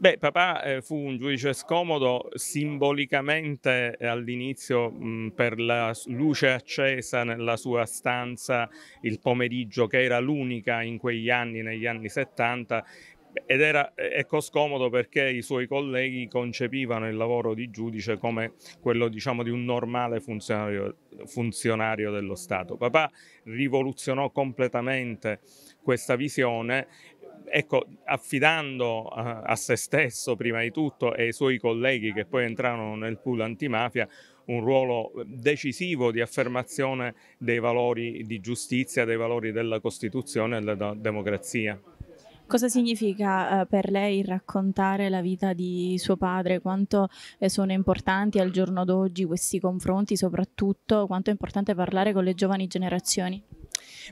Beh, papà eh, fu un giudice scomodo simbolicamente eh, all'inizio mh, mm, per la luce accesa nella sua stanza il pomeriggio, che era l'unica in quegli anni, negli anni 70, ed era eh, ecco scomodo perché i suoi colleghi concepivano il lavoro di giudice come quello diciamo di un normale funzionario, funzionario dello Stato. Papà rivoluzionò completamente questa visione ecco, affidando a, eh, a, se stesso prima di tutto e ai suoi colleghi che poi entrarono nel pool antimafia un ruolo decisivo di affermazione dei valori di giustizia, dei valori della Costituzione e della democrazia. Cosa significa eh, per lei raccontare la vita di suo padre? Quanto eh, sono importanti al giorno d'oggi questi confronti, soprattutto quanto è importante parlare con le giovani generazioni?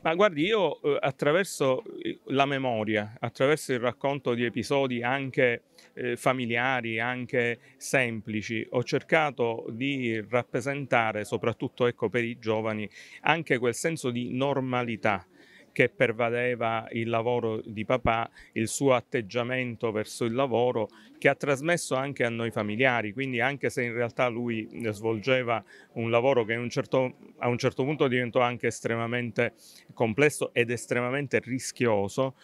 Ma guardi, io eh, attraverso eh, la memoria, attraverso il racconto di episodi anche eh, familiari, anche semplici, ho cercato di rappresentare, soprattutto ecco, per i giovani, anche quel senso di normalità che pervadeva il lavoro di papà, il suo atteggiamento verso il lavoro che ha trasmesso anche a noi familiari, quindi anche se in realtà lui eh, svolgeva un lavoro che un certo, a un certo punto diventò anche estremamente complesso ed estremamente rischioso,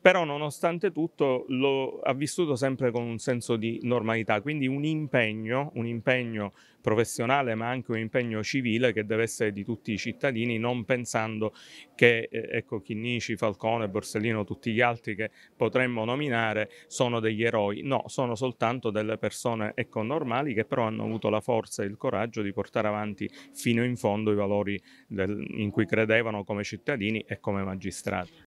però nonostante tutto lo ha vissuto sempre con un senso di normalità, quindi un impegno, un impegno professionale ma anche un impegno civile che deve essere di tutti i cittadini, non pensando che eh, ecco, Chinnici, Falcone, Borsellino, tutti gli altri che potremmo nominare sono degli eroi, no, sono soltanto delle persone ecco, normali che però hanno avuto la forza e il coraggio di portare avanti fino in fondo i valori del, in cui credevano come cittadini e come magistrati.